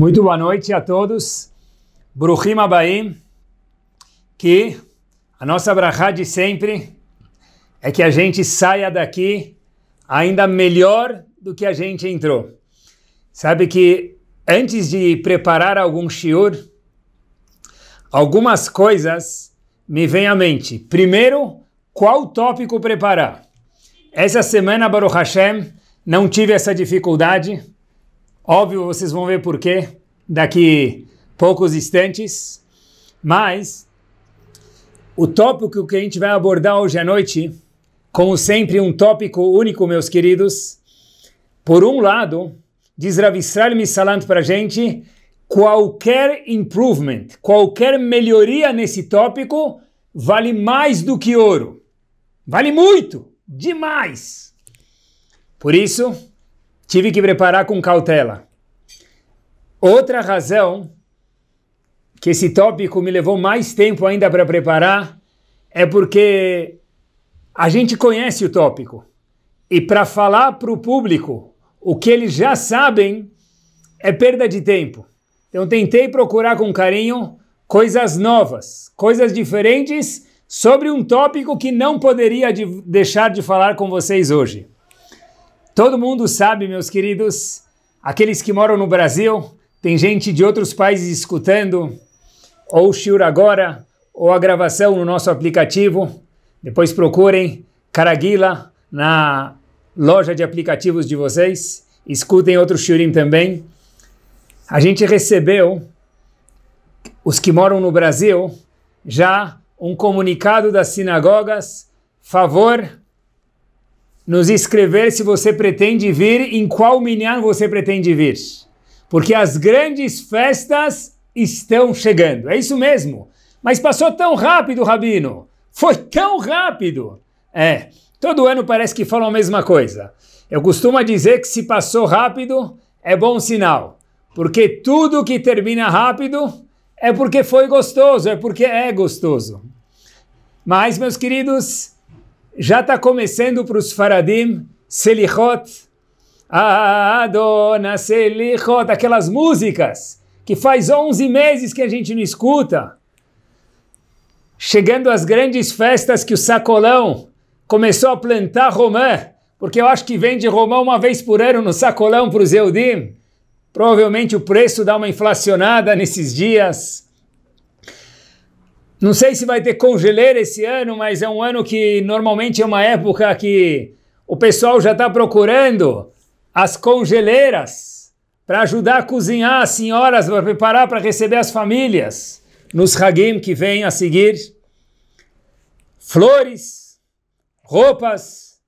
Muito boa noite a todos. Bruhim Abaim, que a nossa brahá de sempre é que a gente saia daqui ainda melhor do que a gente entrou. Sabe que antes de preparar algum shiur, algumas coisas me vêm à mente. Primeiro, qual tópico preparar? Essa semana, Baruch Hashem, não tive essa dificuldade Óbvio, vocês vão ver por quê daqui poucos instantes, mas o tópico que a gente vai abordar hoje à noite, como sempre, um tópico único, meus queridos. Por um lado, diz Rav Israel para a gente, qualquer improvement, qualquer melhoria nesse tópico vale mais do que ouro. Vale muito, demais. Por isso, tive que preparar com cautela. Outra razão que esse tópico me levou mais tempo ainda para preparar é porque a gente conhece o tópico. E para falar para o público o que eles já sabem é perda de tempo. Então tentei procurar com carinho coisas novas, coisas diferentes sobre um tópico que não poderia de deixar de falar com vocês hoje. Todo mundo sabe, meus queridos, aqueles que moram no Brasil, tem gente de outros países escutando, ou o Shiur agora, ou a gravação no nosso aplicativo. Depois procurem Caraguila na loja de aplicativos de vocês. Escutem outro Shurim também. A gente recebeu, os que moram no Brasil, já um comunicado das sinagogas. Favor nos escrever se você pretende vir, em qual minyan você pretende vir porque as grandes festas estão chegando. É isso mesmo. Mas passou tão rápido, Rabino. Foi tão rápido. É, todo ano parece que falam a mesma coisa. Eu costumo dizer que se passou rápido é bom sinal, porque tudo que termina rápido é porque foi gostoso, é porque é gostoso. Mas, meus queridos, já está começando para os Faradim, Selichot, Adona Selichot, aquelas músicas que faz 11 meses que a gente não escuta. Chegando às grandes festas que o sacolão começou a plantar romã, porque eu acho que vende romã uma vez por ano no sacolão para o Zeudim. Provavelmente o preço dá uma inflacionada nesses dias. Não sei se vai ter congeleira esse ano, mas é um ano que normalmente é uma época que o pessoal já está procurando as congeleiras para ajudar a cozinhar as senhoras, para preparar para receber as famílias nos Hagim que vem a seguir. Flores, roupas.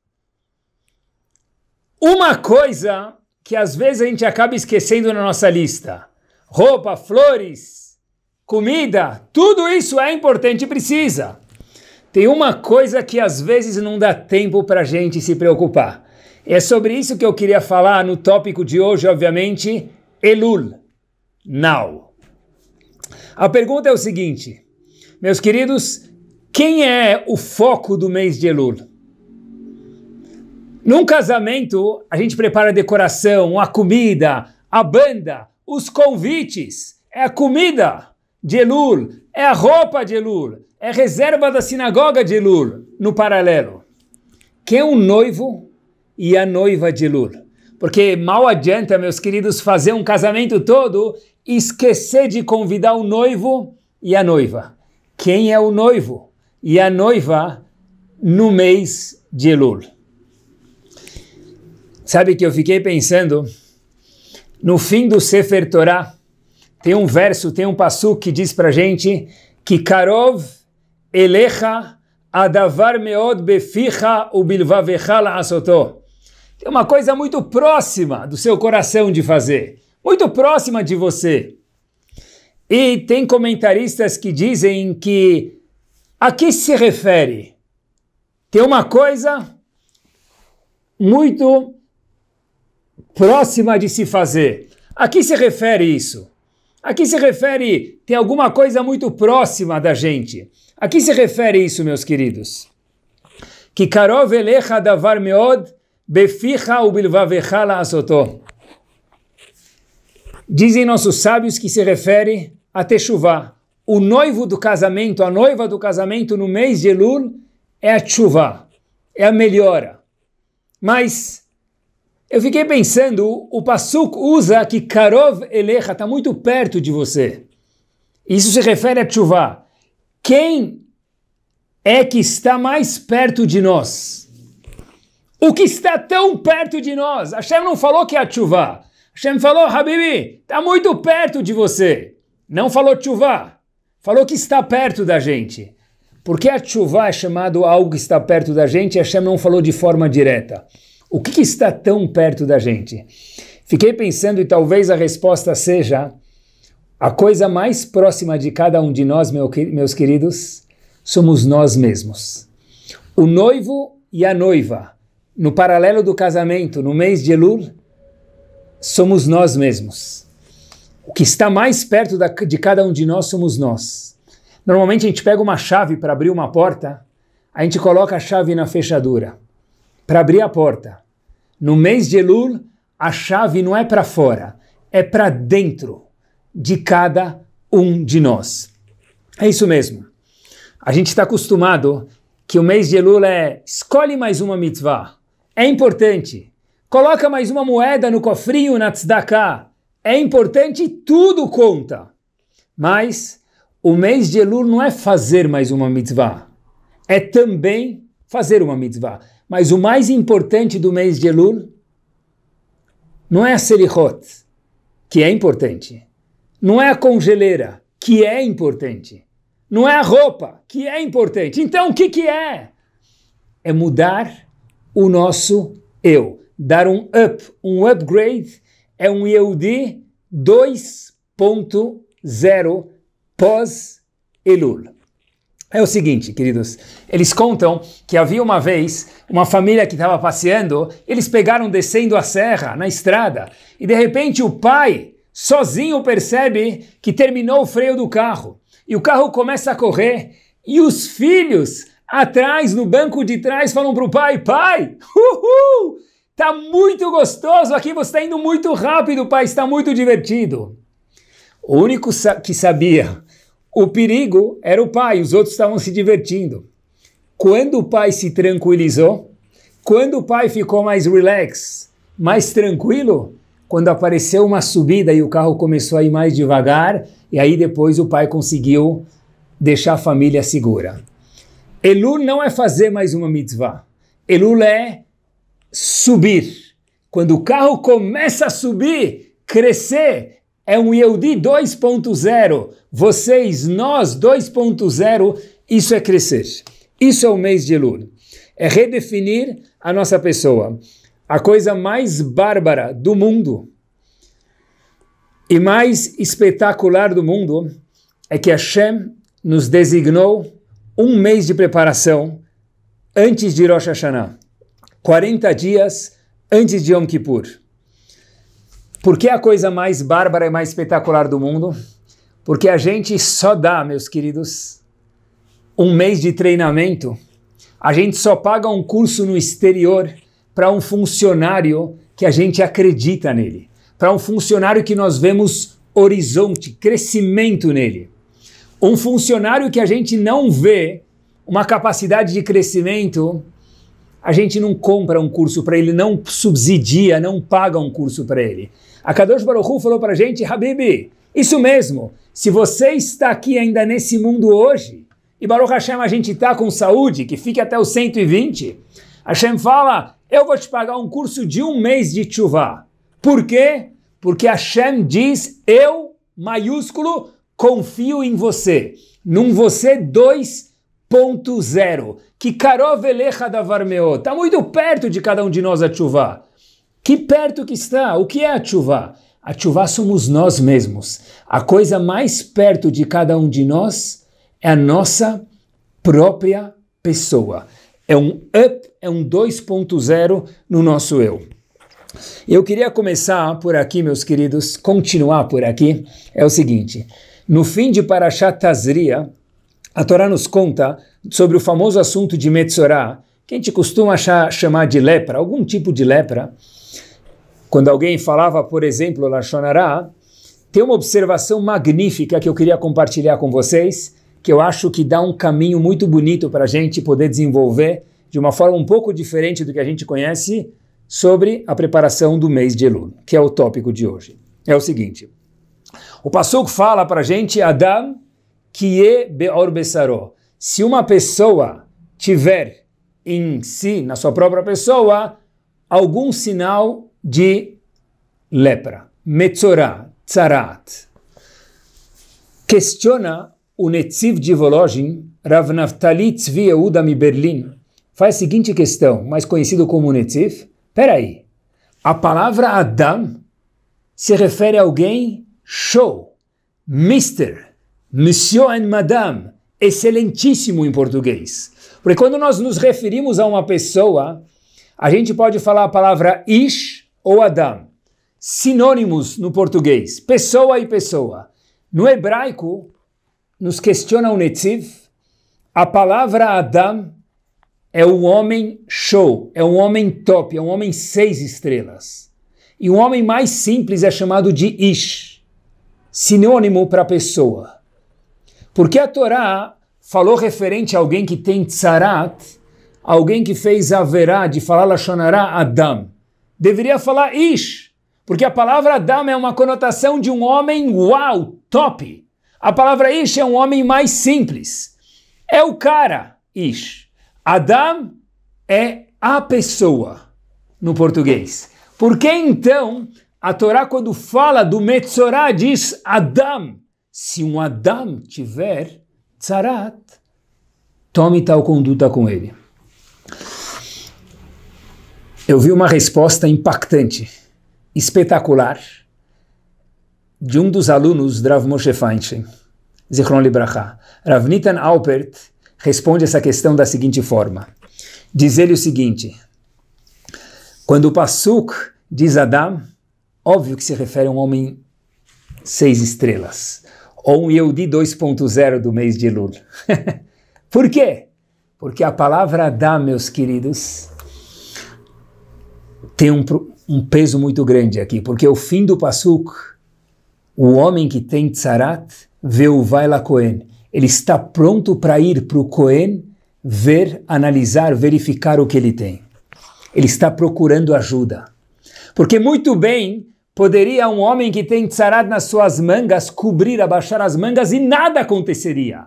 Uma coisa que às vezes a gente acaba esquecendo na nossa lista: roupa, flores, comida, tudo isso é importante e precisa. Tem uma coisa que às vezes não dá tempo para a gente se preocupar e é sobre isso que eu queria falar no tópico de hoje, obviamente, Elul, Now. A pergunta é o seguinte, meus queridos, quem é o foco do mês de Elul? Num casamento, a gente prepara a decoração, a comida, a banda, os convites, é a comida de Elul, é a roupa de Elul, é a reserva da sinagoga de Elul, no paralelo. Quem é um noivo e a noiva de Lul. Porque mal adianta, meus queridos, fazer um casamento todo e esquecer de convidar o noivo e a noiva. Quem é o noivo e a noiva no mês de Lul? Sabe que eu fiquei pensando, no fim do Sefer Torah, tem um verso, tem um passo que diz pra gente que Karov elecha adavar meod beficha ubilvavecha la asotó tem é uma coisa muito próxima do seu coração de fazer, muito próxima de você. E tem comentaristas que dizem que a que se refere? Tem uma coisa muito próxima de se fazer. A que se refere isso? A que se refere tem alguma coisa muito próxima da gente? A que se refere isso, meus queridos? Que Karov Elecha Davar Meod Beficha ubilvavecha asotó. Dizem nossos sábios que se refere a Techuvá. O noivo do casamento, a noiva do casamento no mês de Elul é a Teshuvah, é a melhora. Mas eu fiquei pensando, o pasuk usa que Karov Elecha está muito perto de você. Isso se refere a Teshuvah. Quem é que está mais perto de nós? o que está tão perto de nós. Hashem não falou que é a chuva. Hashem falou, Habibi, está muito perto de você. Não falou chuva. Falou que está perto da gente. Porque a chuva é chamado algo que está perto da gente, Hashem não falou de forma direta. O que, que está tão perto da gente? Fiquei pensando e talvez a resposta seja a coisa mais próxima de cada um de nós, meu, meus queridos, somos nós mesmos. O noivo e a noiva no paralelo do casamento, no mês de Elul, somos nós mesmos. O que está mais perto da, de cada um de nós somos nós. Normalmente a gente pega uma chave para abrir uma porta, a gente coloca a chave na fechadura para abrir a porta. No mês de Elul, a chave não é para fora, é para dentro de cada um de nós. É isso mesmo. A gente está acostumado que o mês de Elul é escolhe mais uma mitzvah. É importante. Coloca mais uma moeda no cofrinho na tzedakah. É importante e tudo conta. Mas o mês de Elul não é fazer mais uma mitzvah. É também fazer uma mitzvah. Mas o mais importante do mês de Elul não é a serihot, que é importante. Não é a congeleira, que é importante. Não é a roupa, que é importante. Então o que, que é? É mudar o nosso eu. Dar um up, um upgrade, é um de 2.0 pós-Elul. É o seguinte, queridos, eles contam que havia uma vez uma família que estava passeando, eles pegaram descendo a serra, na estrada, e de repente o pai, sozinho, percebe que terminou o freio do carro. E o carro começa a correr, e os filhos atrás, no banco de trás, falam para o pai: Pai, uhul, tá muito gostoso aqui, você está indo muito rápido, pai, está muito divertido. O único que sabia o perigo era o pai, os outros estavam se divertindo. Quando o pai se tranquilizou, quando o pai ficou mais relax, mais tranquilo, quando apareceu uma subida e o carro começou a ir mais devagar, e aí depois o pai conseguiu deixar a família segura. Elul não é fazer mais uma mitzvah. Elul é subir. Quando o carro começa a subir, crescer, é um Yehudi 2.0. Vocês, nós 2.0, isso é crescer. Isso é o mês de Elul. É redefinir a nossa pessoa. A coisa mais bárbara do mundo e mais espetacular do mundo é que Hashem nos designou um mês de preparação antes de Rosh Hashanah, 40 dias antes de Yom Kippur. Por que a coisa mais bárbara e mais espetacular do mundo? Porque a gente só dá, meus queridos, um mês de treinamento, a gente só paga um curso no exterior para um funcionário que a gente acredita nele, para um funcionário que nós vemos horizonte, crescimento nele um funcionário que a gente não vê uma capacidade de crescimento, a gente não compra um curso para ele, não subsidia, não paga um curso para ele. A Kadosh Baruchu falou para a gente, Habibi, isso mesmo, se você está aqui ainda nesse mundo hoje, e Baruch Hashem a gente está com saúde, que fique até os 120, Hashem fala, eu vou te pagar um curso de um mês de chuva. Por quê? Porque Hashem diz, eu, maiúsculo, confio em você, num você 2.0, que Karov Elecha Davar está muito perto de cada um de nós a chuva. Que perto que está, o que é a chuva? A chuva somos nós mesmos. A coisa mais perto de cada um de nós é a nossa própria pessoa. É um up, é um 2.0 no nosso eu. Eu queria começar por aqui, meus queridos, continuar por aqui. É o seguinte: no fim de Parashat Tazria, a Torá nos conta sobre o famoso assunto de Metzorá, que a gente costuma achar, chamar de lepra, algum tipo de lepra. Quando alguém falava, por exemplo, Lashonará, tem uma observação magnífica que eu queria compartilhar com vocês, que eu acho que dá um caminho muito bonito para a gente poder desenvolver de uma forma um pouco diferente do que a gente conhece sobre a preparação do mês de Elul, que é o tópico de hoje. É o seguinte: o Passuco fala para a gente, Adam, que é beor besaró. Se uma pessoa tiver em si, na sua própria pessoa, algum sinal de lepra, metzorá, tzarat. Questiona o Netziv de Volozhin, Rav Naftali Tzvi Yehuda Berlin, Berlim, faz a seguinte questão, mais conhecido como Netziv. Peraí, a palavra Adam se refere a alguém show, mister, monsieur and madame, excelentíssimo em português. Porque quando nós nos referimos a uma pessoa, a gente pode falar a palavra ish ou adam, sinônimos no português, pessoa e pessoa. No hebraico, nos questiona o Netziv, a palavra Adam é um homem show, é um homem top, é um homem seis estrelas. E um homem mais simples é chamado de Ish sinônimo para pessoa. Porque a Torá falou referente a alguém que tem tzarat, alguém que fez haverá de falar lachonará Adam. Deveria falar ish, porque a palavra Adam é uma conotação de um homem uau, top. A palavra ish é um homem mais simples. É o cara, ish. Adam é a pessoa no português. Por que então a Torá, quando fala do Metzorá, diz Adam. Se um Adam tiver tzarat, tome tal conduta com ele. Eu vi uma resposta impactante, espetacular, de um dos alunos Rav Moshe Feinstein, Zichron Libraha. Rav Nitan Alpert responde essa questão da seguinte forma. Diz ele o seguinte, quando o Pasuk diz Adam, Óbvio que se refere a um homem seis estrelas, ou um Yehudi 2.0 do mês de Elul. Por quê? Porque a palavra dá, meus queridos, tem um, um, peso muito grande aqui, porque o fim do Passuk, o homem que tem Tzarat, vê o Vaila Cohen. Ele está pronto para ir para o Cohen ver, analisar, verificar o que ele tem. Ele está procurando ajuda. Porque muito bem Poderia um homem que tem tsarat nas suas mangas cobrir, abaixar as mangas e nada aconteceria.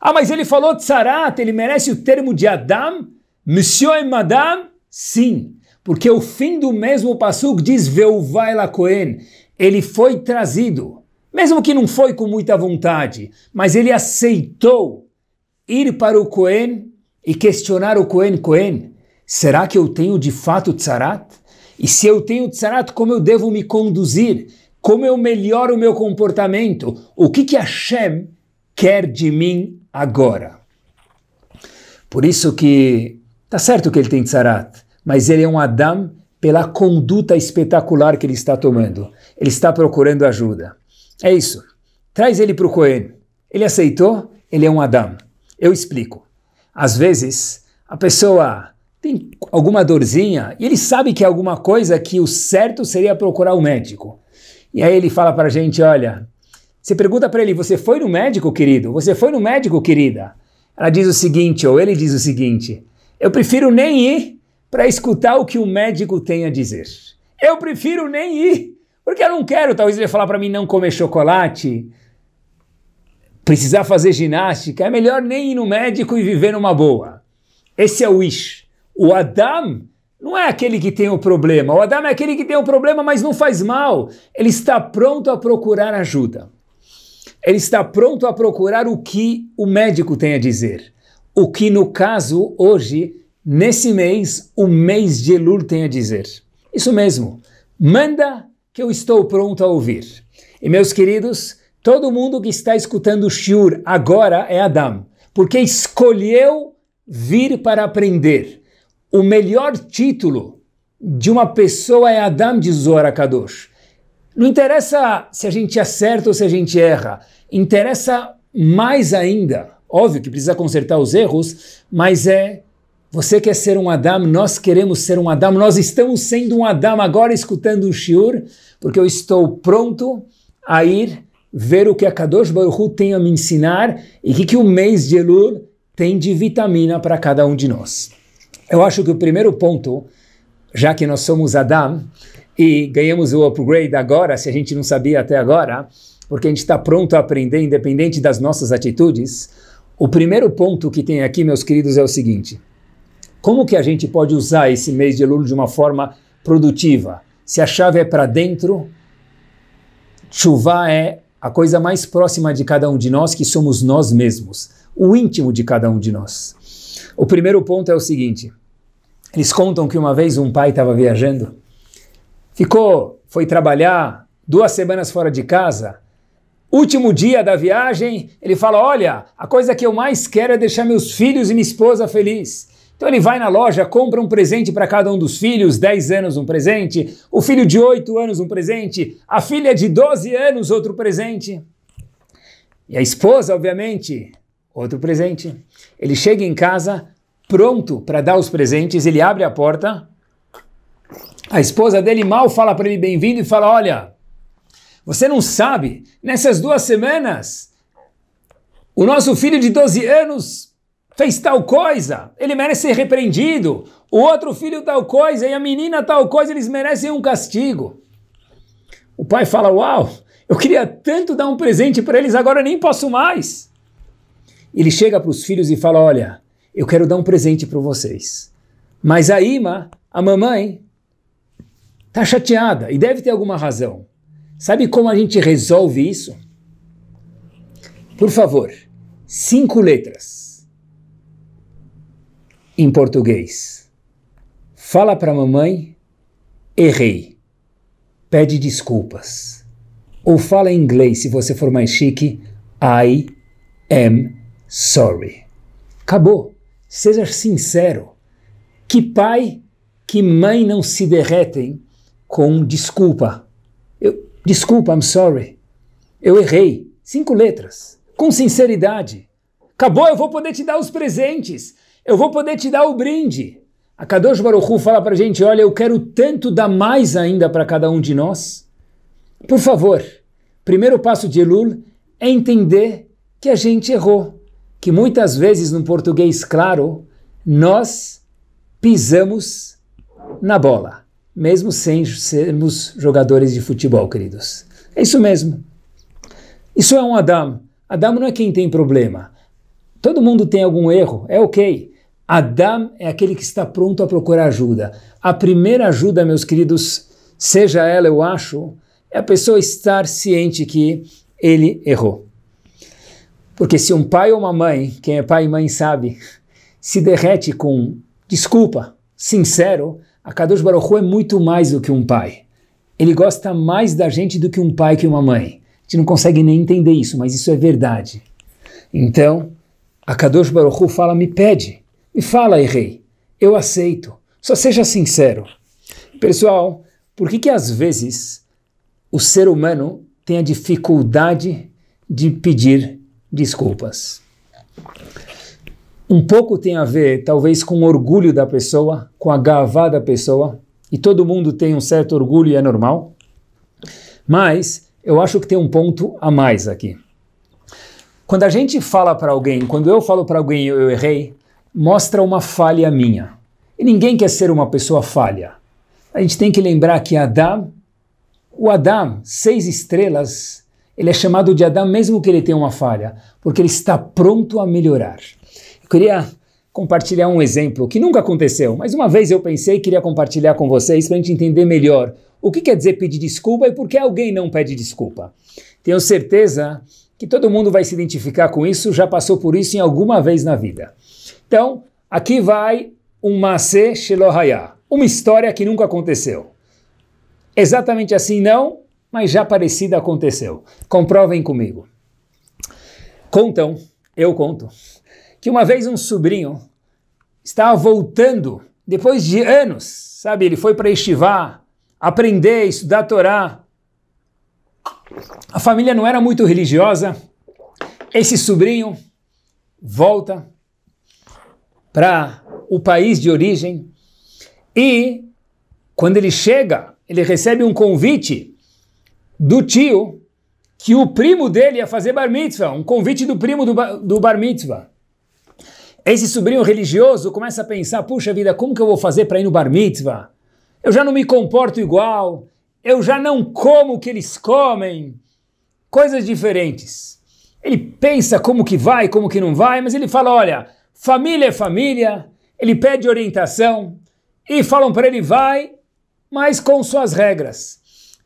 Ah, mas ele falou tsarat, ele merece o termo de Adam, Monsieur e Madame? Sim, porque o fim do mesmo Passuk diz lá Cohen, ele foi trazido, mesmo que não foi com muita vontade, mas ele aceitou ir para o Cohen e questionar o Cohen, Cohen, será que eu tenho de fato tsarat? E se eu tenho tsarat, como eu devo me conduzir? Como eu melhoro o meu comportamento? O que, que Hashem quer de mim agora? Por isso que tá certo que ele tem tsarat, mas ele é um Adam pela conduta espetacular que ele está tomando. Ele está procurando ajuda. É isso. Traz ele para o Cohen. Ele aceitou, ele é um Adam. Eu explico. Às vezes, a pessoa tem alguma dorzinha, e ele sabe que é alguma coisa que o certo seria procurar o um médico. E aí ele fala para a gente, olha, você pergunta para ele, você foi no médico, querido? Você foi no médico, querida? Ela diz o seguinte, ou ele diz o seguinte, eu prefiro nem ir para escutar o que o médico tem a dizer. Eu prefiro nem ir, porque eu não quero, talvez ele falar para mim não comer chocolate, precisar fazer ginástica, é melhor nem ir no médico e viver numa boa. Esse é o wish. O Adam não é aquele que tem o problema. O Adam é aquele que tem o problema, mas não faz mal. Ele está pronto a procurar ajuda. Ele está pronto a procurar o que o médico tem a dizer. O que, no caso, hoje, nesse mês, o mês de Elul tem a dizer. Isso mesmo. Manda que eu estou pronto a ouvir. E, meus queridos, todo mundo que está escutando o Shiur agora é Adam, porque escolheu vir para aprender o melhor título de uma pessoa é Adam de Zohar Kadosh. Não interessa se a gente acerta é ou se a gente erra, interessa mais ainda. Óbvio que precisa consertar os erros, mas é você quer ser um Adam, nós queremos ser um Adam, nós estamos sendo um Adam agora escutando o Shiur, porque eu estou pronto a ir ver o que a Kadosh Baruch tem a me ensinar e o que, que o mês de Elul tem de vitamina para cada um de nós. Eu acho que o primeiro ponto, já que nós somos Adam e ganhamos o upgrade agora, se a gente não sabia até agora, porque a gente está pronto a aprender, independente das nossas atitudes, o primeiro ponto que tem aqui, meus queridos, é o seguinte: como que a gente pode usar esse mês de luto de uma forma produtiva? Se a chave é para dentro, chuva é a coisa mais próxima de cada um de nós, que somos nós mesmos, o íntimo de cada um de nós. O primeiro ponto é o seguinte: eles contam que uma vez um pai estava viajando, ficou, foi trabalhar duas semanas fora de casa. Último dia da viagem, ele fala: Olha, a coisa que eu mais quero é deixar meus filhos e minha esposa feliz. Então ele vai na loja, compra um presente para cada um dos filhos, 10 anos um presente, o filho de 8 anos um presente, a filha de 12 anos outro presente. E a esposa, obviamente, outro presente. Ele chega em casa, pronto para dar os presentes, ele abre a porta. A esposa dele mal fala para ele bem-vindo e fala: Olha, você não sabe, nessas duas semanas, o nosso filho de 12 anos fez tal coisa, ele merece ser repreendido. O outro filho tal coisa e a menina tal coisa, eles merecem um castigo. O pai fala: Uau, eu queria tanto dar um presente para eles, agora nem posso mais. Ele chega para os filhos e fala: Olha, eu quero dar um presente para vocês. Mas a Ima, a mamãe, está chateada e deve ter alguma razão. Sabe como a gente resolve isso? Por favor, cinco letras em português. Fala para a mamãe, errei. Pede desculpas. Ou fala em inglês, se você for mais chique, I am sorry. Acabou. Seja sincero. Que pai, que mãe não se derretem com desculpa. Eu, desculpa, I'm sorry. Eu errei. Cinco letras. Com sinceridade. Acabou, eu vou poder te dar os presentes. Eu vou poder te dar o brinde. A Kadosh Baruchu fala para a gente: olha, eu quero tanto dar mais ainda para cada um de nós. Por favor, primeiro passo de Elul é entender que a gente errou que muitas vezes, no português claro, nós pisamos na bola, mesmo sem sermos jogadores de futebol, queridos. É isso mesmo. Isso é um Adam. Adam não é quem tem problema. Todo mundo tem algum erro, é ok. Adam é aquele que está pronto a procurar ajuda. A primeira ajuda, meus queridos, seja ela, eu acho, é a pessoa estar ciente que ele errou. Porque se um pai ou uma mãe, quem é pai e mãe sabe, se derrete com desculpa, sincero, a Kadosh Baruchu é muito mais do que um pai. Ele gosta mais da gente do que um pai que uma mãe. A gente não consegue nem entender isso, mas isso é verdade. Então, a Kadosh Baruchu fala, me pede, me fala, errei, eu aceito, só seja sincero. Pessoal, por que que às vezes o ser humano tem a dificuldade de pedir desculpas. Um pouco tem a ver, talvez, com o orgulho da pessoa, com a gavá da pessoa, e todo mundo tem um certo orgulho e é normal, mas eu acho que tem um ponto a mais aqui. Quando a gente fala para alguém, quando eu falo para alguém eu, eu errei, mostra uma falha minha. E ninguém quer ser uma pessoa falha. A gente tem que lembrar que Adam, o Adam, seis estrelas, ele é chamado de Adão mesmo que ele tenha uma falha, porque ele está pronto a melhorar. Eu queria compartilhar um exemplo que nunca aconteceu, mas uma vez eu pensei e queria compartilhar com vocês para a gente entender melhor o que quer dizer pedir desculpa e por que alguém não pede desculpa. Tenho certeza que todo mundo vai se identificar com isso, já passou por isso em alguma vez na vida. Então, aqui vai um Masé Shelohayá, uma história que nunca aconteceu. Exatamente assim não, mas já parecida aconteceu. Comprovem comigo. Contam, eu conto, que uma vez um sobrinho estava voltando, depois de anos, sabe? Ele foi para estivar, aprender, estudar a Torá. A família não era muito religiosa. Esse sobrinho volta para o país de origem e, quando ele chega, ele recebe um convite do tio que o primo dele ia fazer bar mitzvah, um convite do primo do, ba do bar mitzvah. Esse sobrinho religioso começa a pensar: puxa vida, como que eu vou fazer para ir no bar mitzvah? Eu já não me comporto igual, eu já não como o que eles comem. Coisas diferentes. Ele pensa como que vai, como que não vai, mas ele fala: olha, família é família. Ele pede orientação e falam para ele: vai, mas com suas regras.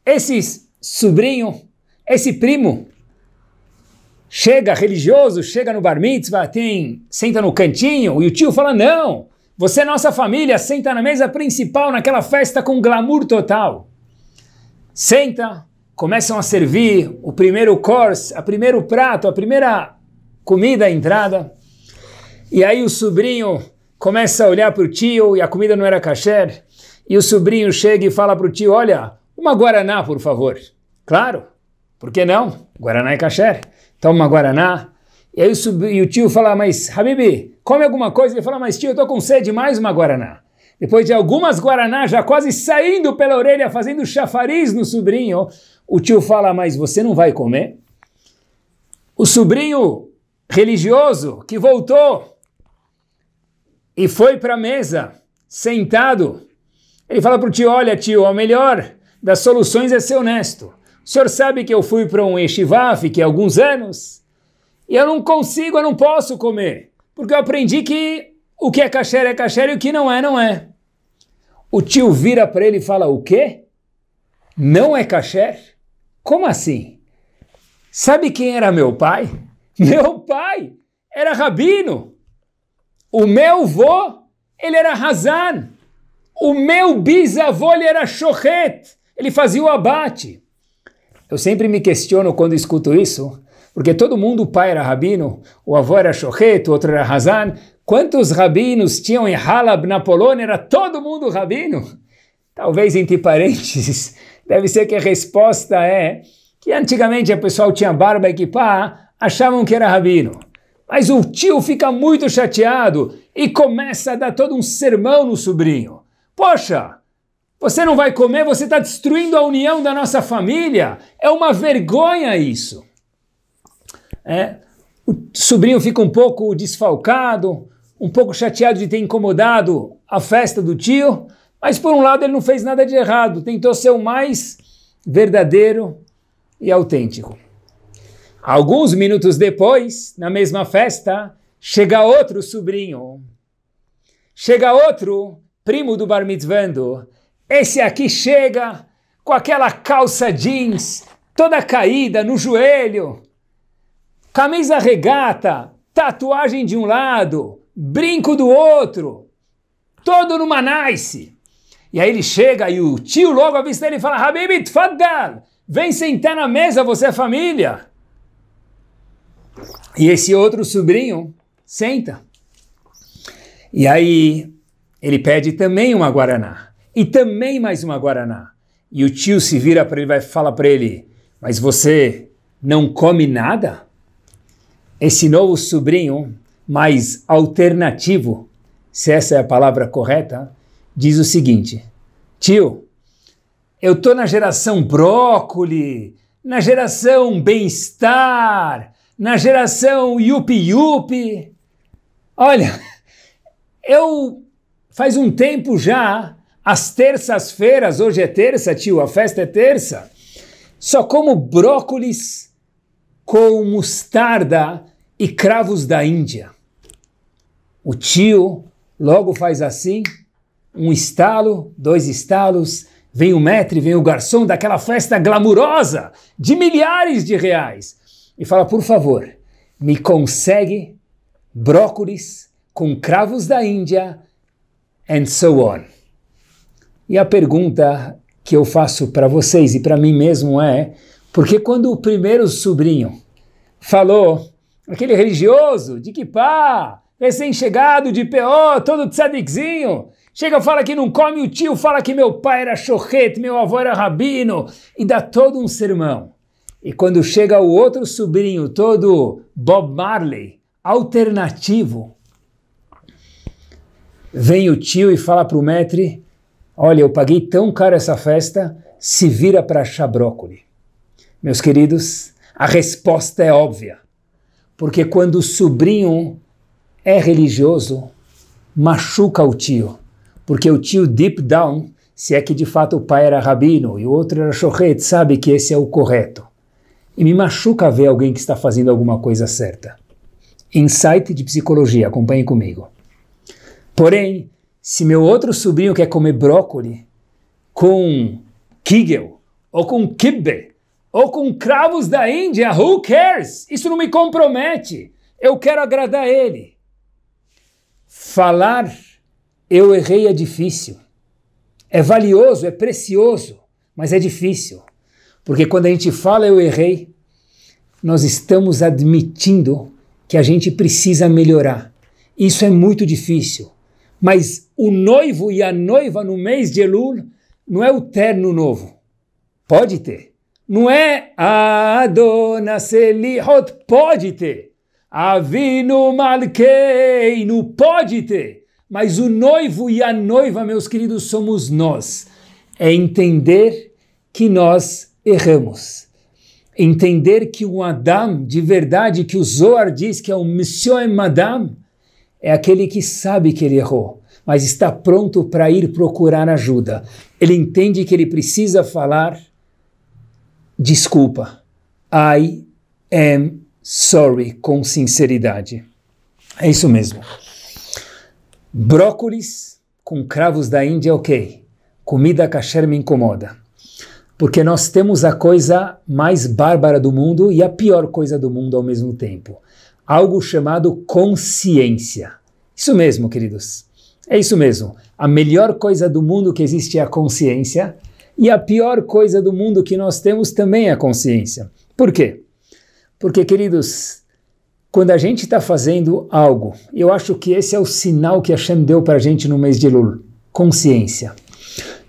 Esses sobrinho, esse primo, chega religioso, chega no bar mitzvah, tem, senta no cantinho, e o tio fala, não, você é nossa família, senta na mesa principal, naquela festa com glamour total. Senta, começam a servir o primeiro course, a primeiro prato, a primeira comida, a entrada. E aí o sobrinho começa a olhar para o tio e a comida não era kasher. E o sobrinho chega e fala para o tio: Olha, uma guaraná, por favor. Claro, por que não? Guaraná e caché. Toma Guaraná. E aí subi, e o tio fala, mas Habibi, come alguma coisa. Ele fala, mas tio, eu tô com sede, mais uma Guaraná. Depois de algumas Guaraná já quase saindo pela orelha, fazendo chafariz no sobrinho, o tio fala, mas você não vai comer? O sobrinho religioso que voltou e foi para a mesa, sentado, ele fala para o tio, olha tio, a melhor das soluções é ser honesto. O senhor sabe que eu fui para um yeshiva, fiquei é alguns anos, e eu não consigo, eu não posso comer, porque eu aprendi que o que é caché é caché e o que não é, não é. O tio vira para ele e fala, o quê? Não é caché? Como assim? Sabe quem era meu pai? Meu pai era rabino. O meu vô, ele era Hazan. O meu bisavô, ele era Shochet. Ele fazia o abate. Eu sempre me questiono quando escuto isso, porque todo mundo, o pai era rabino, o avô era Shohet, o outro era Hazan. Quantos rabinos tinham em Halab, na Polônia? Era todo mundo rabino? Talvez entre parênteses, deve ser que a resposta é que antigamente o pessoal tinha barba e kippah, achavam que era rabino. Mas o tio fica muito chateado e começa a dar todo um sermão no sobrinho. Poxa, você não vai comer, você está destruindo a união da nossa família. É uma vergonha isso. É, o sobrinho fica um pouco desfalcado, um pouco chateado de ter incomodado a festa do tio, mas por um lado ele não fez nada de errado, tentou ser o mais verdadeiro e autêntico. Alguns minutos depois, na mesma festa, chega outro sobrinho, chega outro primo do bar mitzvando esse aqui chega com aquela calça jeans toda caída no joelho, camisa regata, tatuagem de um lado, brinco do outro, todo numa nice. E aí ele chega e o tio logo avista ele e fala: Habib, tfaddal, vem sentar na mesa, você é família. E esse outro sobrinho senta. E aí ele pede também uma guaraná e também mais uma Guaraná. E o tio se vira para ele e vai fala para ele: Mas você não come nada? Esse novo sobrinho, mais alternativo, se essa é a palavra correta, diz o seguinte: Tio, eu tô na geração brócoli, na geração bem-estar, na geração yupi-yupi. Olha, eu faz um tempo já às terças-feiras, hoje é terça, tio, a festa é terça, só como brócolis com mostarda e cravos da Índia. O tio logo faz assim, um estalo, dois estalos, vem o maître, vem o garçom daquela festa glamurosa de milhares de reais e fala: por favor, me consegue brócolis com cravos da Índia and so on. E a pergunta que eu faço para vocês e para mim mesmo é: porque quando o primeiro sobrinho falou, aquele religioso de que pá, recém-chegado de PO, todo tzaddikzinho, chega fala que não come o tio, fala que meu pai era chorrete, meu avô era rabino, e dá todo um sermão. E quando chega o outro sobrinho, todo Bob Marley, alternativo, vem o tio e fala para o mestre, Olha, eu paguei tão caro essa festa, se vira para achar brócoli. Meus queridos, a resposta é óbvia. Porque quando o sobrinho é religioso, machuca o tio. Porque o tio, deep down, se é que de fato o pai era rabino e o outro era shochet, sabe que esse é o correto. E me machuca ver alguém que está fazendo alguma coisa certa. Insight de psicologia, acompanhe comigo. Porém, se meu outro sobrinho quer comer brócoli com kigel, ou com kibbe, ou com cravos da Índia, who cares? Isso não me compromete. Eu quero agradar ele. Falar eu errei é difícil. É valioso, é precioso, mas é difícil. Porque quando a gente fala eu errei, nós estamos admitindo que a gente precisa melhorar. Isso é muito difícil. Mas o noivo e a noiva no mês de Elul não é o terno novo. Pode ter. Não é Adona Selihot. Pode ter. Avino Malkeinu. Pode ter. Mas o noivo e a noiva, meus queridos, somos nós. É entender que nós erramos entender que o Adam, de verdade, que o Zohar diz que é o Monsieur Madame, é aquele que sabe que ele errou, mas está pronto para ir procurar ajuda. Ele entende que ele precisa falar desculpa. I am sorry com sinceridade. É isso mesmo. Brócolis com cravos da Índia, ok. Comida kasher me incomoda. Porque nós temos a coisa mais bárbara do mundo e a pior coisa do mundo ao mesmo tempo algo chamado consciência. Isso mesmo, queridos. É isso mesmo. A melhor coisa do mundo que existe é a consciência, e a pior coisa do mundo que nós temos também é a consciência. Por quê? Porque, queridos, quando a gente está fazendo algo, eu acho que esse é o sinal que a Shem deu para a gente no mês de Lul: consciência.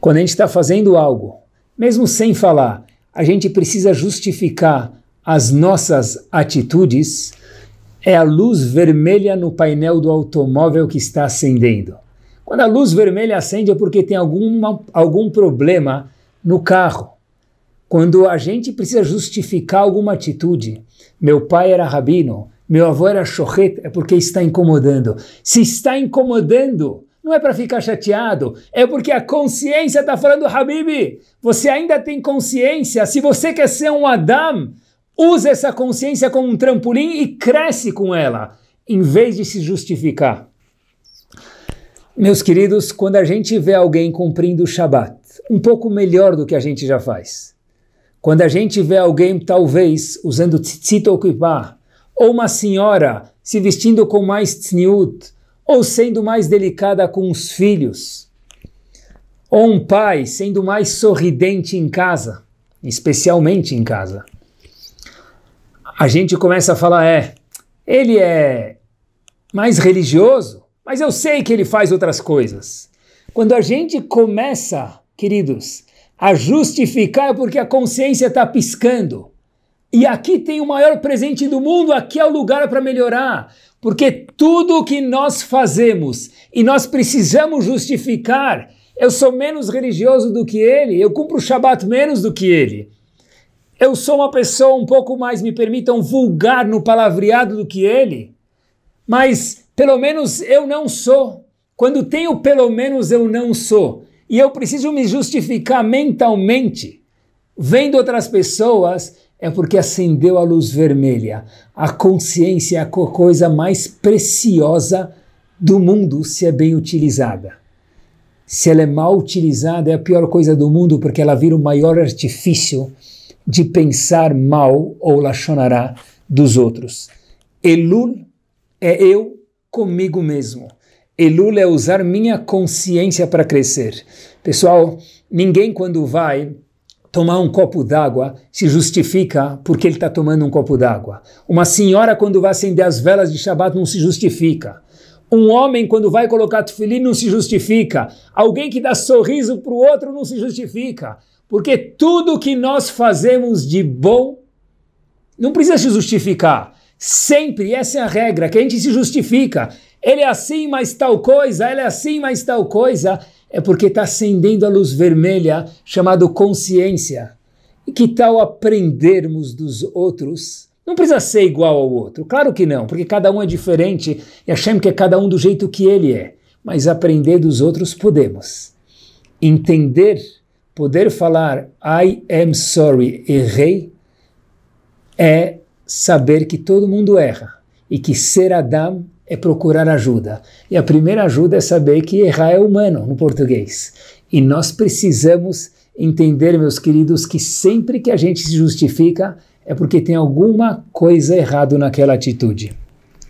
Quando a gente está fazendo algo, mesmo sem falar, a gente precisa justificar as nossas atitudes é a luz vermelha no painel do automóvel que está acendendo. Quando a luz vermelha acende é porque tem alguma, algum problema no carro. Quando a gente precisa justificar alguma atitude, meu pai era rabino, meu avô era chorret, é porque está incomodando. Se está incomodando, não é para ficar chateado, é porque a consciência está falando, Habib, você ainda tem consciência, se você quer ser um Adam, Usa essa consciência como um trampolim e cresce com ela, em vez de se justificar. Meus queridos, quando a gente vê alguém cumprindo o Shabat, um pouco melhor do que a gente já faz, quando a gente vê alguém, talvez, usando tzitzit ou ou uma senhora se vestindo com mais tzniut, ou sendo mais delicada com os filhos, ou um pai sendo mais sorridente em casa, especialmente em casa a gente começa a falar: é, ele é mais religioso, mas eu sei que ele faz outras coisas. Quando a gente começa, queridos, a justificar é porque a consciência está piscando. E aqui tem o maior presente do mundo, aqui é o lugar para melhorar. Porque tudo que nós fazemos e nós precisamos justificar, eu sou menos religioso do que ele, eu cumpro o Shabat menos do que ele eu sou uma pessoa um pouco mais, me permitam, vulgar no palavreado do que ele, mas pelo menos eu não sou. Quando tenho pelo menos eu não sou, e eu preciso me justificar mentalmente, vendo outras pessoas, é porque acendeu a luz vermelha. A consciência é a coisa mais preciosa do mundo se é bem utilizada. Se ela é mal utilizada, é a pior coisa do mundo, porque ela vira o maior artifício de pensar mal ou lachonará dos outros. Elul é eu comigo mesmo. Elul é usar minha consciência para crescer. Pessoal, ninguém quando vai tomar um copo d'água se justifica porque ele está tomando um copo d'água. Uma senhora, quando vai acender as velas de Shabat, não se justifica. Um homem, quando vai colocar tefilim, não se justifica. Alguém que dá sorriso para o outro não se justifica. Porque tudo que nós fazemos de bom não precisa se justificar. Sempre, essa é a regra, que a gente se justifica. Ele é assim, mas tal coisa, ele é assim, mas tal coisa. É porque está acendendo a luz vermelha, chamado consciência. E que tal aprendermos dos outros? Não precisa ser igual ao outro, claro que não, porque cada um é diferente e que é cada um do jeito que ele é. Mas aprender dos outros podemos. Entender poder falar I am sorry, errei, é saber que todo mundo erra e que ser Adam é procurar ajuda. E a primeira ajuda é saber que errar é humano no português. E nós precisamos entender, meus queridos, que sempre que a gente se justifica é porque tem alguma coisa errada naquela atitude.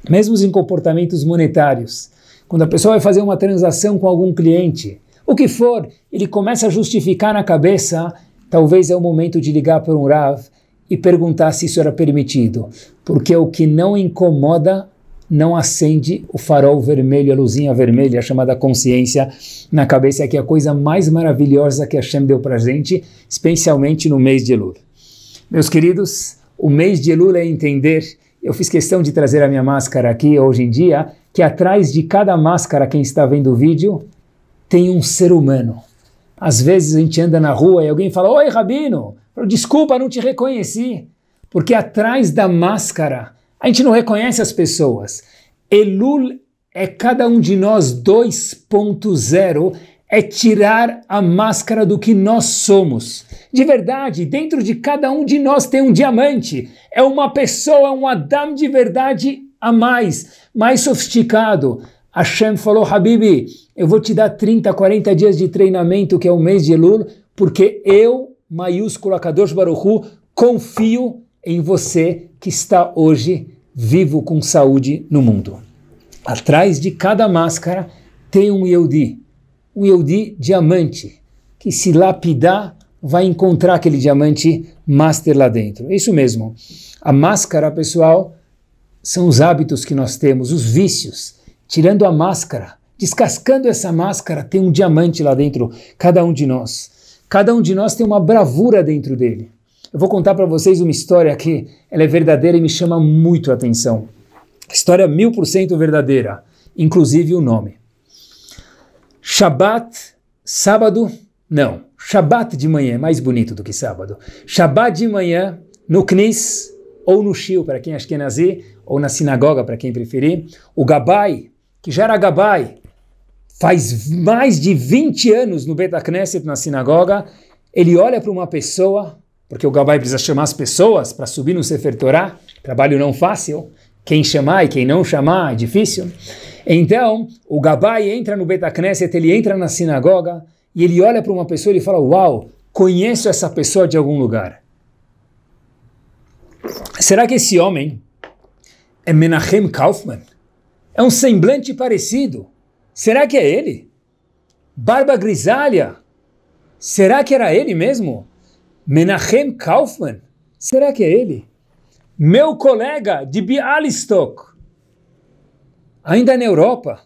Mesmo em comportamentos monetários, quando a pessoa vai fazer uma transação com algum cliente, o que for, ele começa a justificar na cabeça, talvez é o momento de ligar para um Rav e perguntar se isso era permitido, porque o que não incomoda não acende o farol vermelho, a luzinha vermelha chamada consciência na cabeça, que é a coisa mais maravilhosa que Shem deu para gente, especialmente no mês de Elul. Meus queridos, o mês de Elul é entender, eu fiz questão de trazer a minha máscara aqui hoje em dia, que atrás de cada máscara, quem está vendo o vídeo, tem um ser humano. Às vezes a gente anda na rua e alguém fala: Oi, Rabino! Desculpa, não te reconheci. Porque atrás da máscara a gente não reconhece as pessoas. Elul é cada um de nós 2.0 é tirar a máscara do que nós somos. De verdade, dentro de cada um de nós tem um diamante. É uma pessoa, um Adam de verdade a mais, mais sofisticado, Hashem falou, Habibi, eu vou te dar 30, 40 dias de treinamento, que é o um mês de Elul, porque eu, maiúsculo Kadosh Baruchu, confio em você que está hoje vivo com saúde no mundo. Atrás de cada máscara tem um Yehudi, um Yehudi diamante, que se lapidar vai encontrar aquele diamante master lá dentro. Isso mesmo. A máscara, pessoal, são os hábitos que nós temos, os vícios tirando a máscara, descascando essa máscara, tem um diamante lá dentro, cada um de nós. Cada um de nós tem uma bravura dentro dele. Eu vou contar para vocês uma história que ela é verdadeira e me chama muito a atenção. História mil por cento verdadeira, inclusive o nome. Shabat, sábado, não, Shabat de manhã é mais bonito do que sábado. Shabat de manhã, no Knis, ou no Shil, para quem acha é nazi, ou na sinagoga, para quem preferir, o Gabai, que já era Gabai, faz mais de 20 anos no Beta Knesset, na sinagoga, ele olha para uma pessoa, porque o Gabai precisa chamar as pessoas para subir no Sefer Torah, trabalho não fácil, quem chamar e quem não chamar é difícil. Então, o Gabai entra no Beta Knesset, ele entra na sinagoga e ele olha para uma pessoa e fala: Uau, conheço essa pessoa de algum lugar. Será que esse homem é Menachem Kaufman? É um semblante parecido. Será que é ele? Barba grisalha. Será que era ele mesmo? Menachem Kaufman. Será que é ele? Meu colega de Bialystok. Ainda na Europa.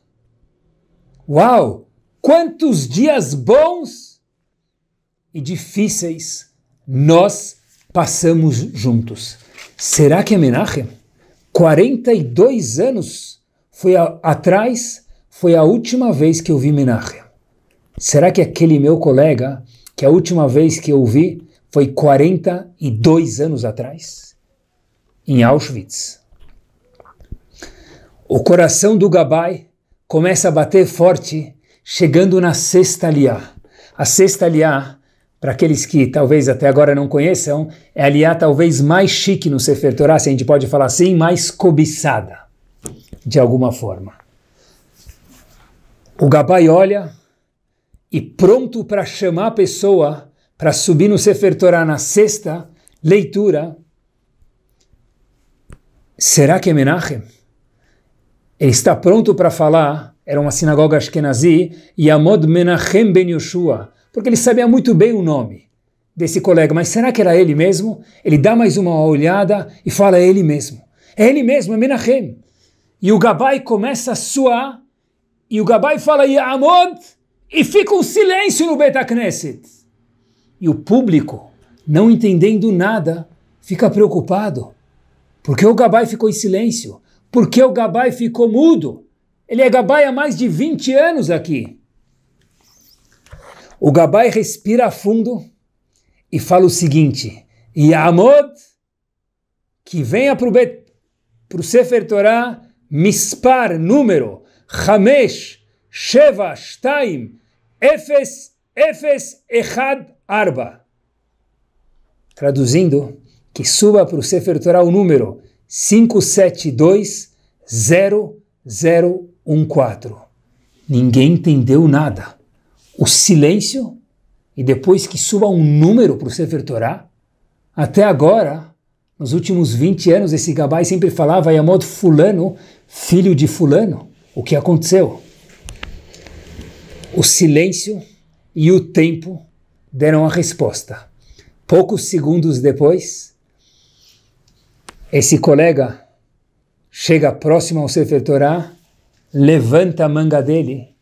Uau! Quantos dias bons e difíceis nós passamos juntos. Será que é Menachem? 42 anos foi a, atrás, foi a última vez que eu vi Menachem. Será que aquele meu colega, que a última vez que eu vi foi 42 anos atrás, em Auschwitz? O coração do Gabai começa a bater forte, chegando na sexta aliá. A sexta aliá para aqueles que talvez até agora não conheçam, é a aliá talvez mais chique no Sefer Torah, se a gente pode falar assim, mais cobiçada de alguma forma. O Gabai olha e pronto para chamar a pessoa para subir no Sefer Torah na sexta leitura, será que é Menachem? Ele está pronto para falar, era uma sinagoga ashkenazi, Yamod Menachem Ben Yoshua, porque ele sabia muito bem o nome desse colega, mas será que era ele mesmo? Ele dá mais uma olhada e fala, é ele mesmo. É ele mesmo, é Menachem. E o Gabai começa a suar, e o Gabai fala Ya'amod, e fica um silêncio no Betacneset. E o público, não entendendo nada, fica preocupado. Porque o Gabai ficou em silêncio? Porque o Gabai ficou mudo? Ele é Gabai há mais de 20 anos aqui. O Gabai respira fundo e fala o seguinte: Yamod, que venha para o Sefer Torah mispar, número, Hamesh, Sheva, Shtaim, Efes, Efes, Echad, Arba. Traduzindo, que suba para o Sefer Torah o número 5720014. Ninguém entendeu nada. O silêncio, e depois que suba um número para o Sefer Torah, até agora nos últimos 20 anos, esse Gabai sempre falava Yamod Fulano, filho de Fulano. O que aconteceu? O silêncio e o tempo deram a resposta. Poucos segundos depois, esse colega chega próximo ao Sefer Torah, levanta a manga dele,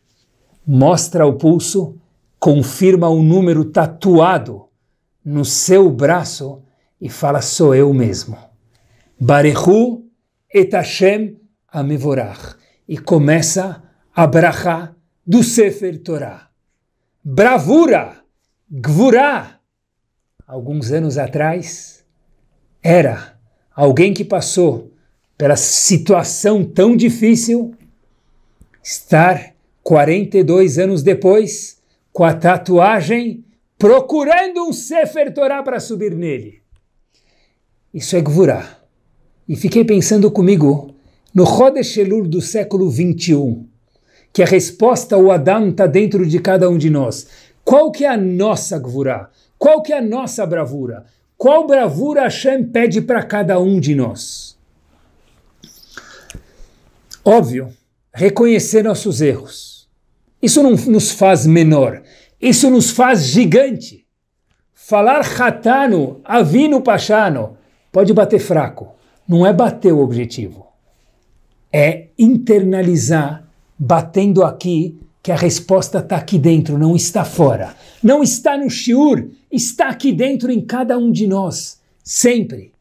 mostra o pulso, confirma o número tatuado no seu braço e fala: Sou eu mesmo. Barehu et Hashem amivorach. E começa a brachá do Sefer Torah. Bravura, gvurá. Alguns anos atrás, era alguém que passou pela situação tão difícil, estar 42 anos depois, com a tatuagem, procurando um Sefer Torah para subir nele. Isso é Gvura. E fiquei pensando comigo no Chodesh do século 21, que a resposta o Adam está dentro de cada um de nós. Qual que é a nossa Gvura? Qual que é a nossa bravura? Qual bravura Hashem pede para cada um de nós? Óbvio, reconhecer nossos erros. Isso não nos faz menor, isso nos faz gigante. Falar Hatano, Avino Pachano, Pode bater fraco. Não é bater o objetivo. É internalizar, batendo aqui, que a resposta está aqui dentro, não está fora. Não está no shiur, está aqui dentro em cada um de nós, sempre.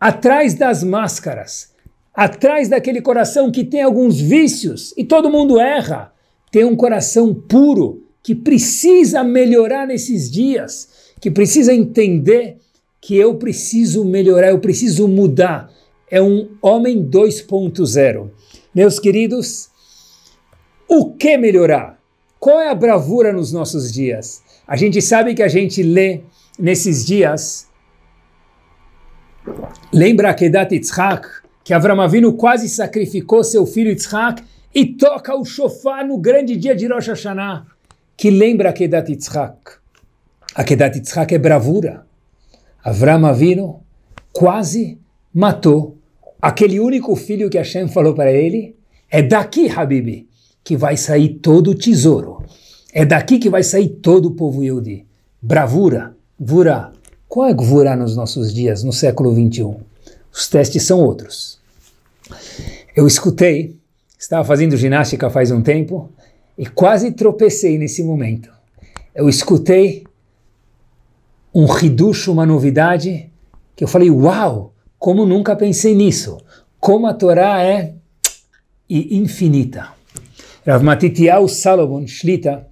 Atrás das máscaras, atrás daquele coração que tem alguns vícios e todo mundo erra, tem um coração puro que precisa melhorar nesses dias, que precisa entender que eu preciso melhorar, eu preciso mudar. É um homem 2.0. Meus queridos, o que melhorar? Qual é a bravura nos nossos dias? A gente sabe que a gente lê nesses dias. Lembra Akedat Yitzhak, que Avram Avinu quase sacrificou seu filho Yitzhak e toca o shofar no grande dia de Rosh Hashanah, que lembra Akedat Yitzhak. Akedat Yitzhak é bravura. Avram Avinu quase matou aquele único filho que Hashem falou para ele, é daqui, Habib, que vai sair todo o tesouro. É daqui que vai sair todo o povo Yehudi. Bravura, vura. Qual é vura nos nossos dias, no século 21? Os testes são outros. Eu escutei, estava fazendo ginástica faz um tempo, e quase tropecei nesse momento. Eu escutei um riducho, uma novidade, que eu falei, uau, como nunca pensei nisso, como a Torá é infinita. Rav Matityahu Salomon Shlita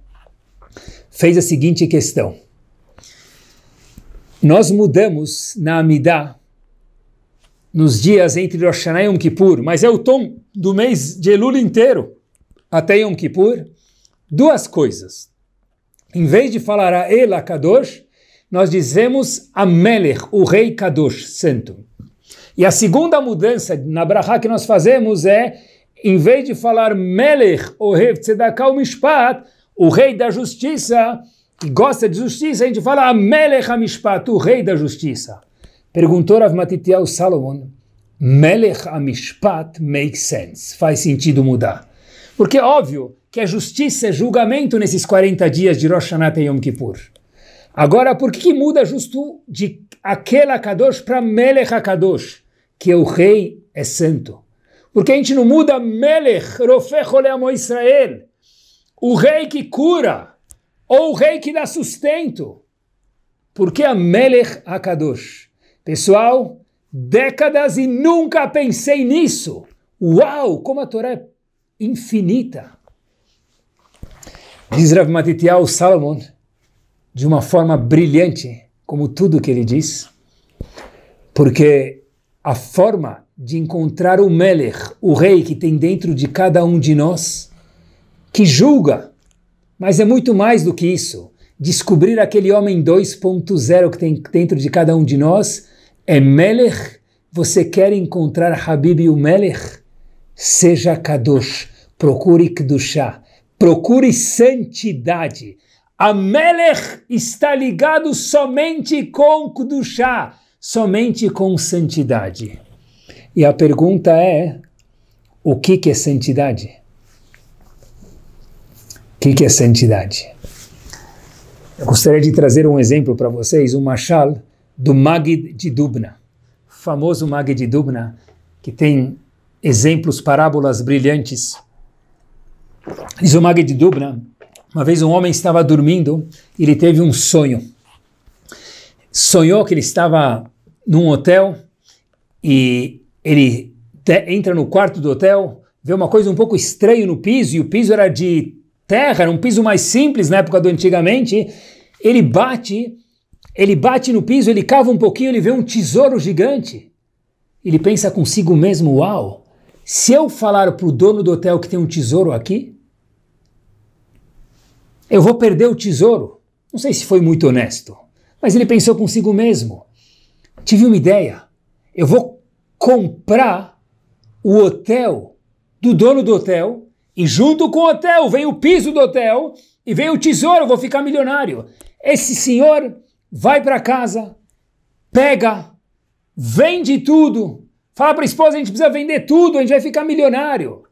fez a seguinte questão. Nós mudamos na Amidá nos dias entre Rosh Hashanah e Yom Kippur, mas é o tom do mês de Elul inteiro até Yom Kippur, duas coisas. Em vez de falar a El Kadosh, nós dizemos Amelech, o rei Kadosh, santo. E a segunda mudança na Brahá que nós fazemos é, em vez de falar Melech, o rei Tzedakah, Mishpat, o rei da justiça, que gosta de justiça, a gente fala Amelech Amishpat, o rei da justiça. Perguntou Rav Matitiel Salomon, Melech Amishpat makes sense, faz sentido mudar. Porque é óbvio que a justiça é julgamento nesses 40 dias de Rosh Hashanah e Yom Kippur. Agora, por que muda justo de aquele Akadosh para Melech Akadosh, que é o rei, é santo? Porque a gente não muda Melech, Rofech Amo Israel, o rei que cura, ou o rei que dá sustento. Por que a Melech Akadosh? Pessoal, décadas e nunca pensei nisso. Uau, como a Torá é infinita. Diz Rav Matitial Salomon, de uma forma brilhante, como tudo que ele diz, porque a forma de encontrar o Melech, o rei que tem dentro de cada um de nós, que julga, mas é muito mais do que isso. Descobrir aquele homem 2.0 que tem dentro de cada um de nós é Melech. Você quer encontrar Habib e o Melech? Seja Kadosh, procure Kedushah, procure santidade, Amelech está ligado somente com chá, somente com santidade. E a pergunta é: o que, que é santidade? O que, que é santidade? Eu gostaria de trazer um exemplo para vocês, um machal do Magid de Dubna, famoso Magid de Dubna, que tem exemplos, parábolas brilhantes. Diz o Magid de Dubna uma vez um homem estava dormindo, ele teve um sonho. Sonhou que ele estava num hotel e ele entra no quarto do hotel, vê uma coisa um pouco estranha no piso, e o piso era de terra, era um piso mais simples na época do antigamente. Ele bate, ele bate no piso, ele cava um pouquinho, ele vê um tesouro gigante. Ele pensa consigo mesmo: uau, se eu falar para o dono do hotel que tem um tesouro aqui, eu vou perder o tesouro. Não sei se foi muito honesto, mas ele pensou consigo mesmo. Tive uma ideia. Eu vou comprar o hotel do dono do hotel e junto com o hotel vem o piso do hotel e vem o tesouro, vou ficar milionário. Esse senhor vai para casa, pega, vende tudo. Fala para a esposa, a gente precisa vender tudo, a gente vai ficar milionário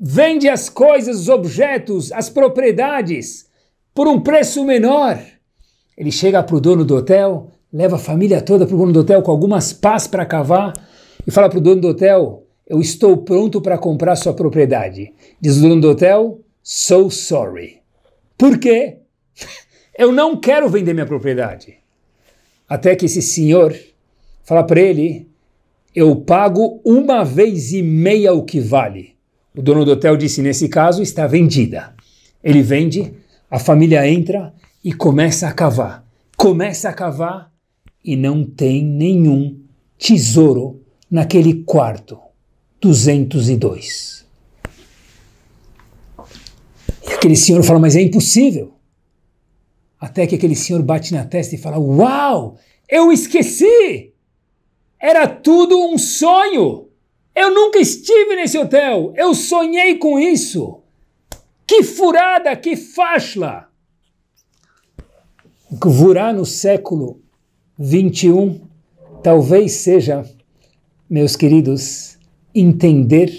vende as coisas, os objetos, as propriedades por um preço menor. Ele chega para o dono do hotel, leva a família toda para o dono do hotel com algumas pás para cavar e fala para o dono do hotel: Eu estou pronto para comprar sua propriedade. Diz o dono do hotel: So sorry. Por quê? Eu não quero vender minha propriedade. Até que esse senhor fala para ele: Eu pago uma vez e meia o que vale. O dono do hotel disse: nesse caso está vendida. Ele vende, a família entra e começa a cavar. Começa a cavar e não tem nenhum tesouro naquele quarto 202. E aquele senhor fala: Mas é impossível. Até que aquele senhor bate na testa e fala: Uau, eu esqueci! Era tudo um sonho! Eu nunca estive nesse hotel. Eu sonhei com isso. Que furada, que fachla! Gvurá no século 21 talvez seja, meus queridos, entender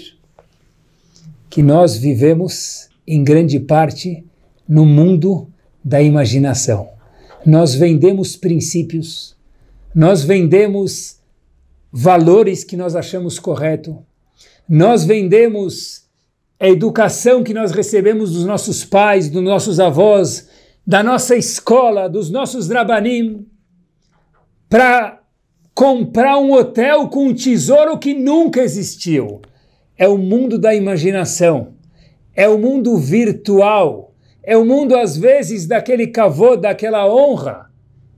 que nós vivemos em grande parte no mundo da imaginação. Nós vendemos princípios, nós vendemos valores que nós achamos correto. Nós vendemos a educação que nós recebemos dos nossos pais, dos nossos avós, da nossa escola, dos nossos drabanim, para comprar um hotel com um tesouro que nunca existiu. É o mundo da imaginação, é o mundo virtual, é o mundo, às vezes, daquele cavô, daquela honra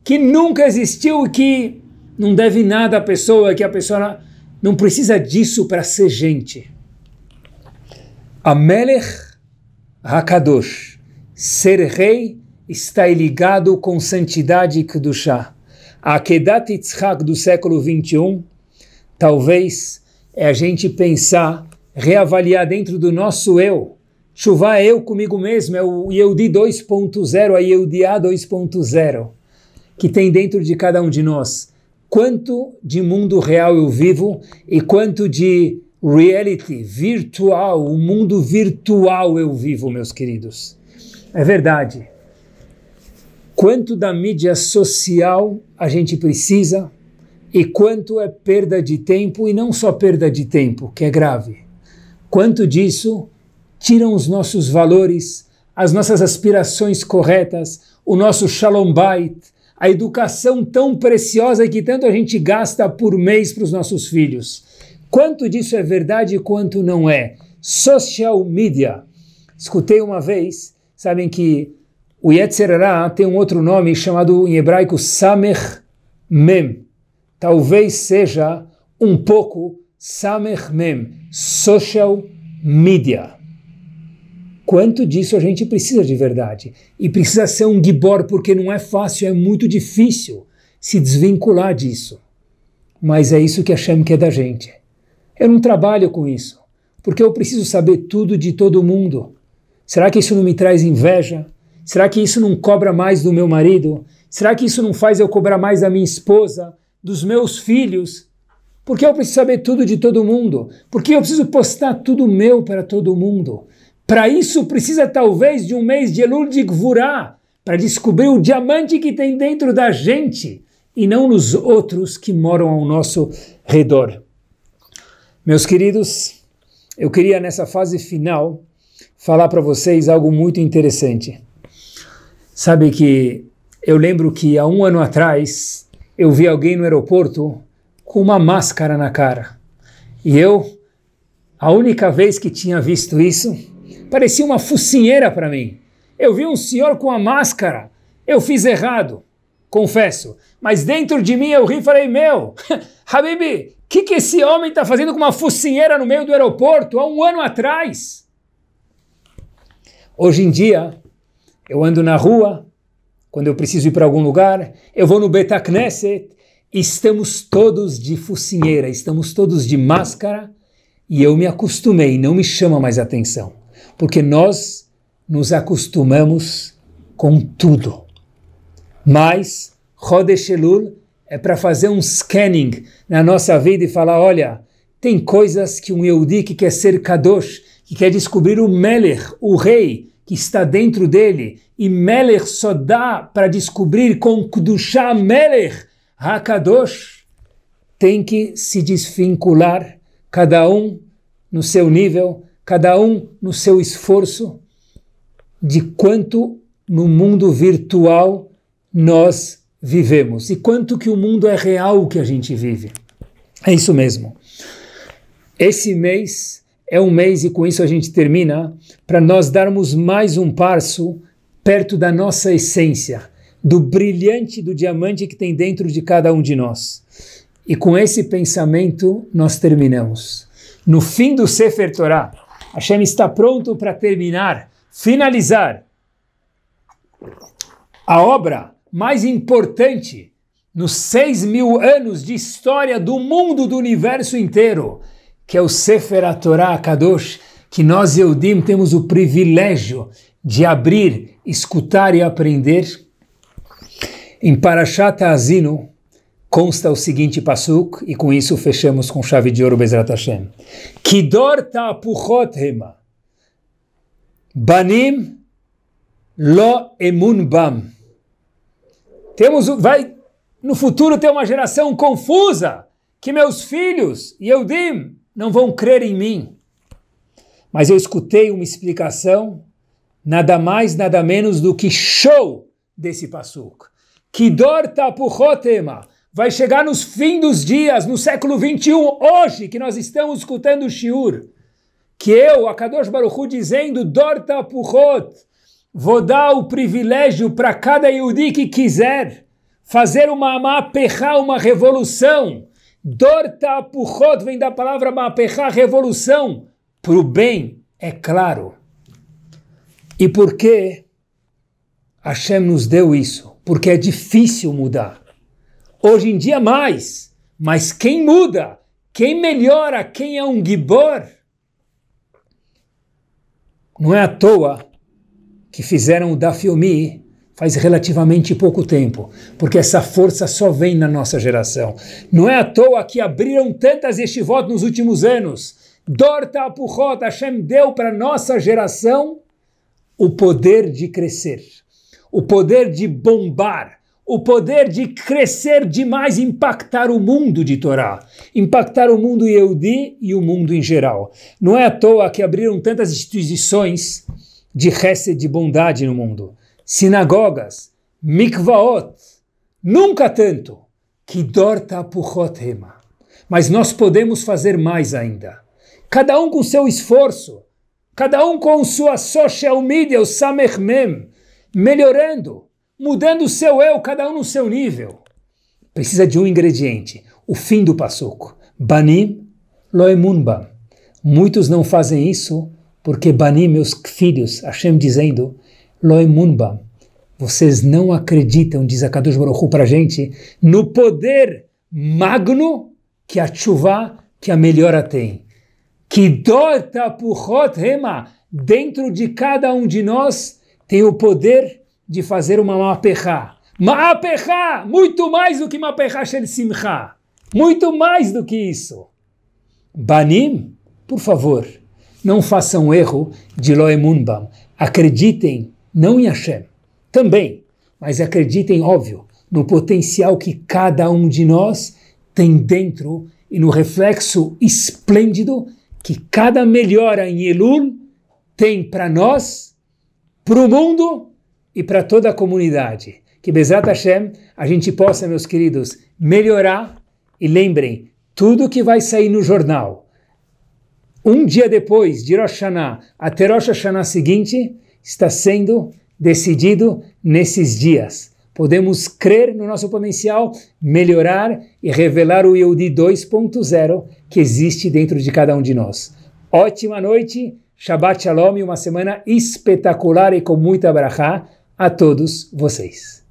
que nunca existiu e que não deve nada à pessoa, que a pessoa não precisa disso para ser gente. Amelech Hakadosh, ser rei, está ligado com santidade e Kedushah. A Kedat Yitzhak do século 21, talvez, é a gente pensar, reavaliar dentro do nosso eu. Chuvá é eu comigo mesmo, é o Yehudi 2.0, a A 2.0, que tem dentro de cada um de nós quanto de mundo real eu vivo e quanto de reality virtual, o mundo virtual eu vivo, meus queridos. É verdade. Quanto da mídia social a gente precisa e quanto é perda de tempo, e não só perda de tempo, que é grave. Quanto disso tiram os nossos valores, as nossas aspirações corretas, o nosso shalom bait, a educação tão preciosa que tanto a gente gasta por mês para os nossos filhos. Quanto disso é verdade e quanto não é? Social media. Escutei uma vez, sabem que o Yetzerará tem um outro nome chamado em hebraico Samech Mem. Talvez seja um pouco Samech Mem, social media quanto disso a gente precisa de verdade. E precisa ser um gibor, porque não é fácil, é muito difícil se desvincular disso. Mas é isso que Shem quer da gente. Eu não trabalho com isso, porque eu preciso saber tudo de todo mundo. Será que isso não me traz inveja? Será que isso não cobra mais do meu marido? Será que isso não faz eu cobrar mais da minha esposa, dos meus filhos? Porque eu preciso saber tudo de todo mundo? Porque eu preciso postar tudo meu para todo mundo? Para isso precisa talvez de um mês de Elul de Gvurá, para descobrir o diamante que tem dentro da gente e não nos outros que moram ao nosso redor. Meus queridos, eu queria nessa fase final falar para vocês algo muito interessante. Sabe que eu lembro que há um ano atrás eu vi alguém no aeroporto com uma máscara na cara. E eu, a única vez que tinha visto isso, parecia uma focinheira para mim. Eu vi um senhor com a máscara. Eu fiz errado, confesso. Mas dentro de mim eu ri e falei: Meu, Habibi, o que, que esse homem está fazendo com uma focinheira no meio do aeroporto há um ano atrás? Hoje em dia, eu ando na rua, quando eu preciso ir para algum lugar, eu vou no Betacneset, estamos todos de focinheira, estamos todos de máscara, e eu me acostumei, não me chama mais atenção porque nós nos acostumamos com tudo. Mas Rodeshelul é para fazer um scanning na nossa vida e falar, olha, tem coisas que um Yehudi que quer ser Kadosh, que quer descobrir o Melech, o rei, que está dentro dele, e Melech só dá para descobrir com Kudushá Melech, HaKadosh, tem que se desvincular, cada um no seu nível, cada um no seu esforço, de quanto no mundo virtual nós vivemos e quanto que o mundo é real que a gente vive. É isso mesmo. Esse mês é um mês e com isso a gente termina para nós darmos mais um passo perto da nossa essência, do brilhante do diamante que tem dentro de cada um de nós. E com esse pensamento nós terminamos. No fim do Sefer Torah, Hashem está pronto para terminar, finalizar a obra mais importante nos seis mil anos de história do mundo, do universo inteiro, que é o Sefer Torah Kadosh, que nós, Eudim, temos o privilégio de abrir, escutar e aprender. Em Parashat Azino, consta o seguinte pasuk, e com isso fechamos com chave de ouro Bezrat Hashem. Kidor ta'apuchot hema, banim lo emun bam. Temos, vai, no futuro ter uma geração confusa, que meus filhos, Yehudim, não vão crer em mim. Mas eu escutei uma explicação, nada mais, nada menos do que show desse pasuk. Kidor ta'apuchot hema, vai chegar nos fins dos dias, no século 21, hoje que nós estamos escutando o Shiur, que eu, Akadosh Baruchu, dizendo, Dorta Puchot, vou dar o privilégio para cada Yudi que quiser fazer uma maperra, uma revolução. Dorta Puchot vem da palavra maperra, revolução, para o bem, é claro. E por que Hashem nos deu isso? Porque é difícil mudar. Hoje em dia, mais. Mas quem muda, quem melhora, quem é um gibor, não é à toa que fizeram o Dafyomi faz relativamente pouco tempo, porque essa força só vem na nossa geração. Não é à toa que abriram tantas yeshivot nos últimos anos. Dorta Apuchot, Hashem deu para nossa geração o poder de crescer, o poder de bombar, o poder de crescer demais, impactar o mundo de Torá, impactar o mundo Yehudi e o mundo em geral. Não é à toa que abriram tantas instituições de resse de bondade no mundo. Sinagogas, mikvaot, nunca tanto. que tapuchot rema. Mas nós podemos fazer mais ainda. Cada um com seu esforço, cada um com sua social media, o Samechmem, melhorando mudando o seu eu, cada um no seu nível. Precisa de um ingrediente, o fim do Passuco. Banim loemunba. Muitos não fazem isso porque Banim, meus filhos, Hashem dizendo, loemunba. Vocês não acreditam, diz a Kadosh Baruch para a gente, no poder magno que a chuva, que a melhora tem. Que dota por rema, dentro de cada um de nós tem o poder de fazer uma maperrá. Maperrá! Muito mais do que maperrá shel simcha. Muito mais do que isso. Banim, por favor, não façam erro de Loemunbam. Acreditem não em Hashem, também, mas acreditem, óbvio, no potencial que cada um de nós tem dentro e no reflexo esplêndido que cada melhora em Elul tem para nós, para o mundo e para toda a comunidade. Que Bezat Hashem a gente possa, meus queridos, melhorar e lembrem, tudo que vai sair no jornal, um dia depois de Rosh Hashanah até Rosh Hashanah seguinte, está sendo decidido nesses dias. Podemos crer no nosso potencial, melhorar e revelar o Yehudi 2.0 que existe dentro de cada um de nós. Ótima noite, Shabbat Shalom e uma semana espetacular e com muita brachá a todos vocês.